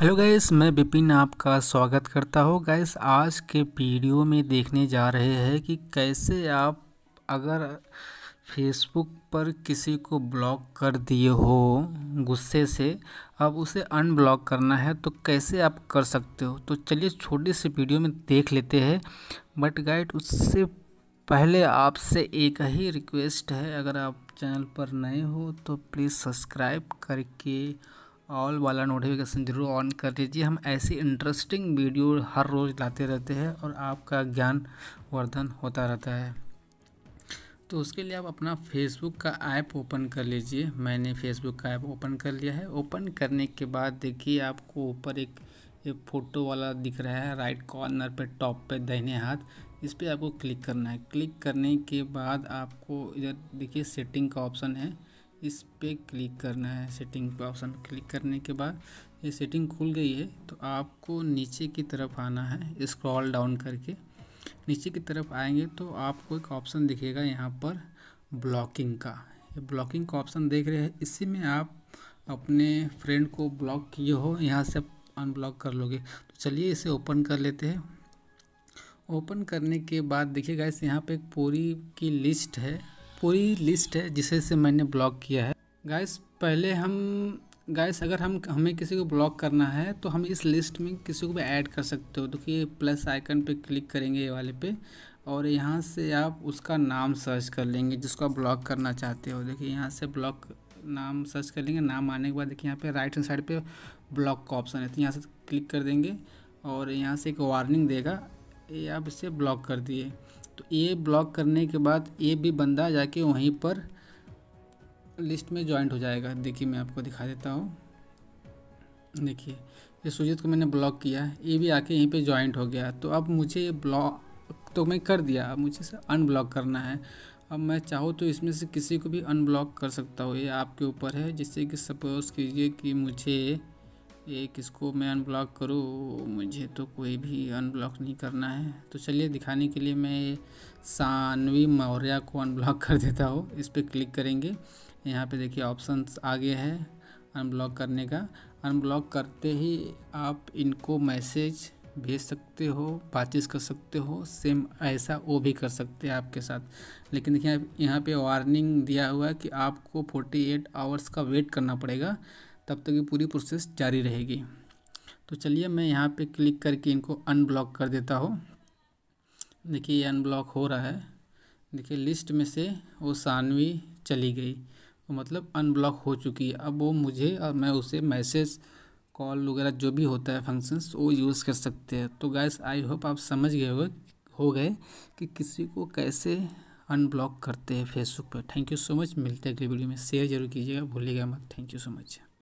hello guys मैं विपिन आपका स्वागत करता हूँ गाइस आज के वीडियो में देखने जा रहे हैं कि कैसे आप अगर फेसबुक पर किसी को ब्लॉक कर दिए हो गुस्से से अब उसे अनब्लॉक करना है तो कैसे आप कर सकते हो तो चलिए छोटी सी वीडियो में देख लेते हैं बट गाइड उससे पहले आपसे एक ही रिक्वेस्ट है अगर आप चैनल पर नए हो तो प्लीज़ सब्सक्राइब करके ऑल वाला नोटिफिकेशन ज़रूर ऑन कर लीजिए हम ऐसी इंटरेस्टिंग वीडियो हर रोज़ लाते रहते हैं और आपका ज्ञान वर्धन होता रहता है तो उसके लिए आप अपना फेसबुक का ऐप ओपन कर लीजिए मैंने फेसबुक का ऐप ओपन कर लिया है ओपन करने के बाद देखिए आपको ऊपर एक ये फ़ोटो वाला दिख रहा है राइट कॉर्नर पे टॉप पे दाहिने हाथ इस पर आपको क्लिक करना है क्लिक करने के बाद आपको इधर देखिए सेटिंग का ऑप्शन है इस पर क्लिक करना है सेटिंग पे ऑप्शन क्लिक करने के बाद ये सेटिंग खुल गई है तो आपको नीचे की तरफ आना है स्क्रॉल डाउन करके नीचे की तरफ आएंगे तो आपको एक ऑप्शन दिखेगा यहाँ पर ब्लॉकिंग का ये ब्लॉकिंग का ऑप्शन देख रहे हैं इसी में आप अपने फ्रेंड को ब्लॉक किए हो यहाँ से अनब्लॉक कर लोगे तो चलिए इसे ओपन कर लेते हैं ओपन करने के बाद देखिए इस यहाँ पे एक पूरी की लिस्ट है पूरी लिस्ट है जिसे से मैंने ब्लॉक किया है गाइस पहले हम गाइस अगर हम हमें किसी को ब्लॉक करना है तो हम इस लिस्ट में किसी को भी ऐड कर सकते हो देखिए तो प्लस आइकन पे क्लिक करेंगे ये वाले पे और यहाँ से आप उसका नाम सर्च कर लेंगे जिसको आप ब्लॉक करना चाहते हो देखिए यहाँ से ब्लॉक नाम सर्च कर लेंगे नाम आने के बाद देखिए यहाँ पे राइट हैंड साइड पे ब्लॉक का ऑप्शन है तो यहाँ से क्लिक कर देंगे और यहाँ से एक वार्निंग देगा ये आप इसे ब्लॉक कर दिए तो ये ब्लॉक करने के बाद ये भी बंदा जाके वहीं पर लिस्ट में ज्वाइंट हो जाएगा देखिए मैं आपको दिखा देता हूँ देखिए ये सुजीत को मैंने ब्लॉक किया ये भी आके यहीं पे ज्वाइंट हो गया तो अब मुझे ये ब्लॉक तो मैं कर दिया अब मुझे इसे अनब्लॉक करना है अब मैं चाहूँ तो इसमें से किसी को भी अनब्लॉक कर सकता हूँ ये आपके ऊपर है जिससे कि सपोज़ कीजिए कि मुझे ये किसको मैं अनब्लॉक करूँ मुझे तो कोई भी अनब्लॉक नहीं करना है तो चलिए दिखाने के लिए मैं सानवी मौर्य को अनब्लॉक कर देता हूँ इस पर क्लिक करेंगे यहाँ पे देखिए ऑप्शन आ गया है अनब्लॉक करने का अनब्लॉक करते ही आप इनको मैसेज भेज सकते हो बातचीत कर सकते हो सेम ऐसा वो भी कर सकते हैं आपके साथ लेकिन देखिए यहाँ पे वार्निंग दिया हुआ है कि आपको 48 आवर्स का वेट करना पड़ेगा तब तक ये पूरी प्रोसेस जारी रहेगी तो चलिए मैं यहाँ पे क्लिक करके इनको अनब्लॉक कर देता हूँ देखिए ये अनब्लॉक हो रहा है देखिए लिस्ट में से वो सानवी चली गई तो मतलब अनब्लॉक हो चुकी है अब वो मुझे और मैं उसे मैसेज कॉल वगैरह जो भी होता है फंक्शंस वो यूज़ कर सकते हैं तो गैस आई होप आप समझ गए हो हो गए कि किसी को कैसे अनब्लॉक करते हैं फेसबुक पर थैंक यू सो मच मिलते हैं अगली वीडियो में शेयर जरूर कीजिएगा भूलिएगा मत थैंक यू सो मच